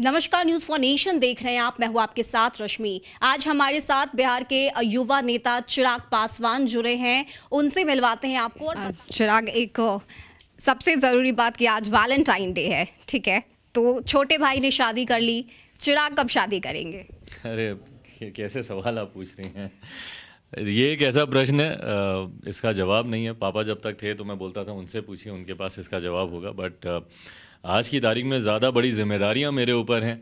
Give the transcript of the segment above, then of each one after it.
नमस्कार news for nation देख रहे हैं आप मैं हूं आपके साथ रश्मि आज हमारे साथ बिहार के युवा नेता चिराग पासवान जुड़े हैं उनसे मिलवाते हैं आपको चिराग एक सबसे ज़रूरी बात कि आज वैलेंटाइन डे है ठीक है तो छोटे भाई ने शादी कर ली चिराग कब शादी करेंगे अरे कैसे सवाल आप पूछ रहे हैं ये एक ऐसा प्रश्न है इसका जवाब नहीं है पापा जब तक थे तो मैं बोलता था उनसे पूछिए उनके पास इसका जवाब होगा बट आज की तारीख में ज़्यादा बड़ी जिम्मेदारियां मेरे ऊपर हैं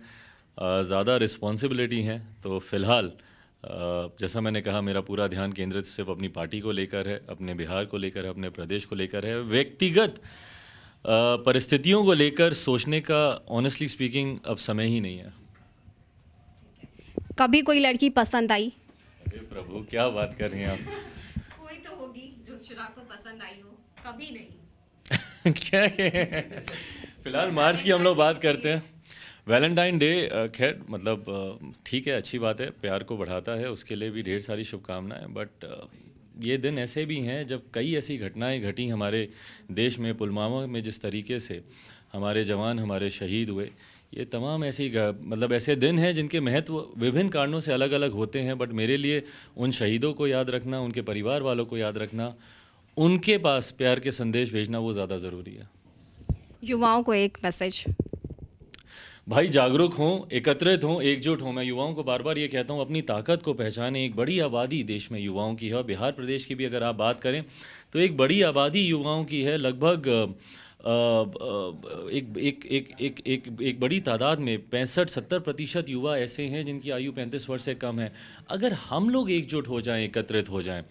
ज़्यादा रिस्पॉन्सिबिलिटी हैं तो फ़िलहाल जैसा मैंने कहा मेरा पूरा ध्यान केंद्रित सिर्फ अपनी पार्टी को लेकर है अपने बिहार को लेकर है अपने प्रदेश को लेकर है व्यक्तिगत परिस्थितियों को लेकर सोचने का ऑनेस्टली स्पीकिंग अब समय ही नहीं है कभी कोई लड़की पसंद आई प्रभु क्या बात कर रही हैं आप कोई तो होगी जो चिराग को पसंद आई हो कभी नहीं क्या फिलहाल मार्च की हम लोग बात करते हैं वैलेंटाइन डे खैर मतलब ठीक है अच्छी बात है प्यार को बढ़ाता है उसके लिए भी ढेर सारी शुभकामनाएं बट ये दिन ऐसे भी हैं जब कई ऐसी घटनाएं घटी हमारे देश में पुलवामा में जिस तरीके से हमारे जवान हमारे शहीद हुए ये तमाम ऐसी मतलब ऐसे दिन हैं जिनके महत्व विभिन्न कारणों से अलग अलग होते हैं बट मेरे लिए उन शहीदों को याद रखना उनके परिवार वालों को याद रखना उनके पास प्यार के संदेश भेजना वो ज़्यादा ज़रूरी है युवाओं को एक मैसेज भाई जागरूक हों एकत्रित हों एकजुट हों मैं युवाओं को बार बार ये कहता हूँ अपनी ताकत को पहचाने एक बड़ी आबादी देश में युवाओं की है और बिहार प्रदेश की भी अगर आप बात करें तो एक बड़ी आबादी युवाओं की है लगभग एक एक एक एक एक एक बड़ी तादाद में पैंसठ सत्तर प्रतिशत युवा ऐसे हैं जिनकी आयु पैंतीस वर्ष से कम है अगर हम लोग एकजुट हो जाएं एकत्रित हो जाएं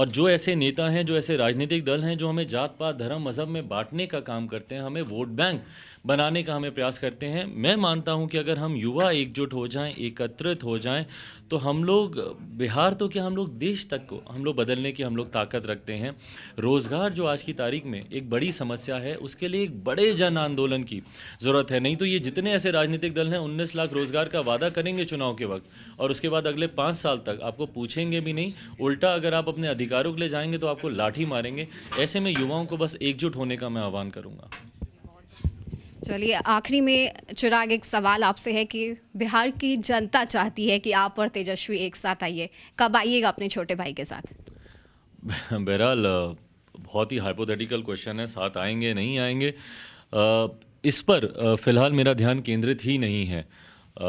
और जो ऐसे नेता हैं जो ऐसे राजनीतिक दल हैं जो हमें जात पात धर्म मज़हब में बांटने का काम करते हैं हमें वोट बैंक बनाने का हमें प्रयास करते हैं मैं मानता हूं कि अगर हम युवा एकजुट हो जाएं एकत्रित हो जाएं तो हम लोग बिहार तो क्या हम लोग देश तक को हम लोग बदलने की हम लोग ताकत रखते हैं रोज़गार जो आज की तारीख में एक बड़ी समस्या है उस इसके लिए एक बड़े जन आंदोलन की ज़रूरत है नहीं तो ये जितने ऐसे राजनीतिक दल हैं उन्नीस लाख रोज़गार का वादा करेंगे चुनाव के वक्त और उसके बाद अगले पाँच साल तक आपको पूछेंगे भी नहीं उल्टा अगर आप अपने अधिकारों के लिए जाएंगे तो आपको लाठी मारेंगे ऐसे में युवाओं को बस एकजुट होने का मैं आह्वान करूँगा चलिए आखिरी में चिराग एक सवाल आपसे है कि बिहार की जनता चाहती है कि आप और तेजस्वी एक साथ आइए कब आइएगा अपने छोटे भाई के साथ बहरहाल बहुत ही हाइपोथेटिकल क्वेश्चन है साथ आएंगे नहीं आएंगे इस पर फ़िलहाल मेरा ध्यान केंद्रित ही नहीं है आ,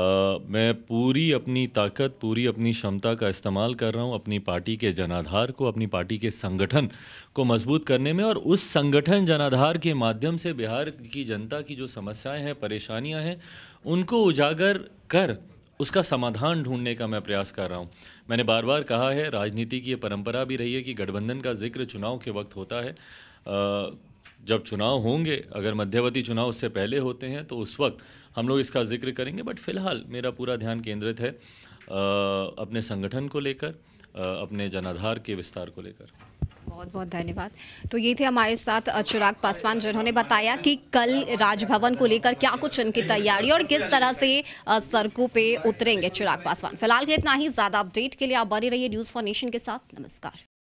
मैं पूरी अपनी ताकत पूरी अपनी क्षमता का इस्तेमाल कर रहा हूँ अपनी पार्टी के जनाधार को अपनी पार्टी के संगठन को मजबूत करने में और उस संगठन जनाधार के माध्यम से बिहार की जनता की जो समस्याएं हैं परेशानियां हैं उनको उजागर कर उसका समाधान ढूंढने का मैं प्रयास कर रहा हूँ मैंने बार बार कहा है राजनीति की ये परंपरा भी रही है कि गठबंधन का जिक्र चुनाव के वक्त होता है जब चुनाव होंगे अगर मध्यवर्ती चुनाव उससे पहले होते हैं तो उस वक्त हम लोग इसका जिक्र करेंगे बट फिलहाल मेरा पूरा ध्यान केंद्रित है अपने संगठन को लेकर अपने जनाधार के विस्तार को लेकर बहुत बहुत धन्यवाद तो ये थे हमारे साथ चिराग पासवान जिन्होंने बताया कि कल राजभवन को लेकर क्या कुछ इनकी तैयारी और किस तरह से सड़कों पे उतरेंगे चिराग पासवान फिलहाल के इतना ही ज्यादा अपडेट के लिए आप बने रहिए न्यूज फॉर नेशन के साथ नमस्कार